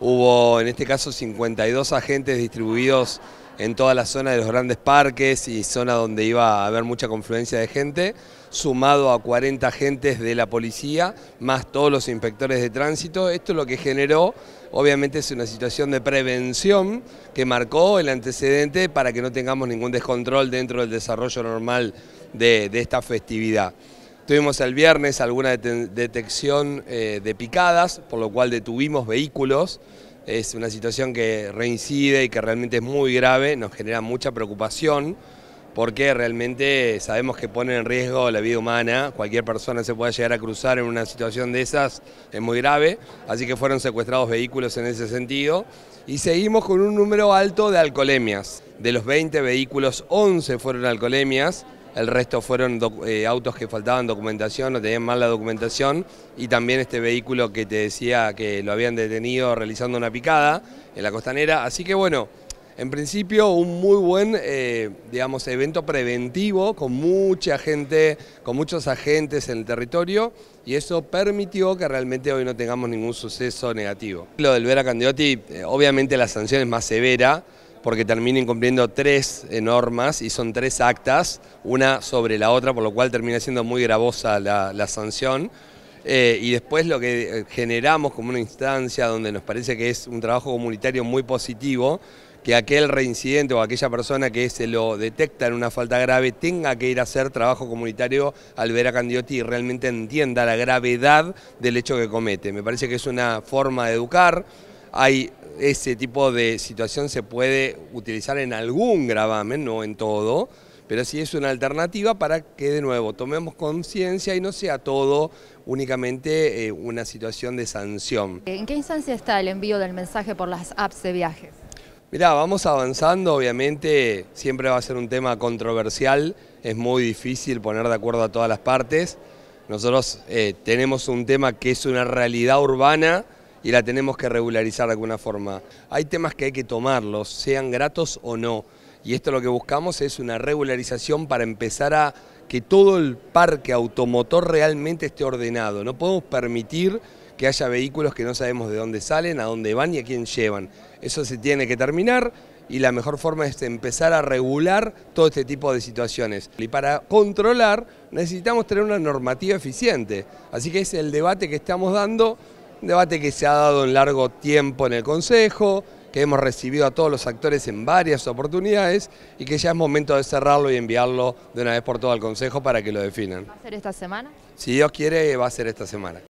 Hubo en este caso 52 agentes distribuidos en toda la zona de los grandes parques y zona donde iba a haber mucha confluencia de gente, sumado a 40 agentes de la policía, más todos los inspectores de tránsito. Esto es lo que generó, obviamente es una situación de prevención que marcó el antecedente para que no tengamos ningún descontrol dentro del desarrollo normal de esta festividad. Tuvimos el viernes alguna detección eh, de picadas, por lo cual detuvimos vehículos. Es una situación que reincide y que realmente es muy grave, nos genera mucha preocupación porque realmente sabemos que pone en riesgo la vida humana, cualquier persona se puede llegar a cruzar en una situación de esas, es muy grave, así que fueron secuestrados vehículos en ese sentido, y seguimos con un número alto de alcoholemias, de los 20 vehículos 11 fueron alcoholemias, el resto fueron eh, autos que faltaban documentación o tenían mala documentación y también este vehículo que te decía que lo habían detenido realizando una picada en la costanera. Así que bueno, en principio un muy buen eh, digamos, evento preventivo con mucha gente, con muchos agentes en el territorio y eso permitió que realmente hoy no tengamos ningún suceso negativo. Lo del Vera Candiotti, eh, obviamente la sanción es más severa, porque termina incumpliendo tres eh, normas y son tres actas, una sobre la otra, por lo cual termina siendo muy gravosa la, sanción. Eh, y después lo que eh, generamos como una instancia donde nos parece que es un trabajo comunitario muy positivo, que aquel reincidente o aquella persona que se lo detecta en una falta grave tenga que ir a hacer trabajo comunitario al ver a Candiotti y realmente entienda la gravedad del hecho que comete. Me parece que es una forma de educar. Hay ese tipo de situación se puede utilizar en algún gravamen, no en todo, pero sí es una alternativa para que de nuevo tomemos conciencia y no sea todo únicamente eh, una situación de sanción. ¿En qué instancia está el envío del mensaje por las apps de viajes? Mirá, vamos avanzando, obviamente siempre va a ser un tema controversial, es muy difícil poner de acuerdo a todas las partes. Nosotros eh, tenemos un tema que es una realidad urbana, y la tenemos que regularizar de alguna forma. Hay temas que hay que tomarlos, sean gratos o no. Y esto lo que buscamos es una regularización para empezar a que todo el parque automotor realmente esté ordenado. No podemos permitir que haya vehículos que no sabemos de dónde salen, a dónde van y a quién llevan. Eso se tiene que terminar y la mejor forma es empezar a regular todo este tipo de situaciones. Y para controlar necesitamos tener una normativa eficiente. Así que es el debate que estamos dando un debate que se ha dado en largo tiempo en el Consejo, que hemos recibido a todos los actores en varias oportunidades y que ya es momento de cerrarlo y enviarlo de una vez por todas al Consejo para que lo definan. ¿Va a ser esta semana? Si Dios quiere, va a ser esta semana.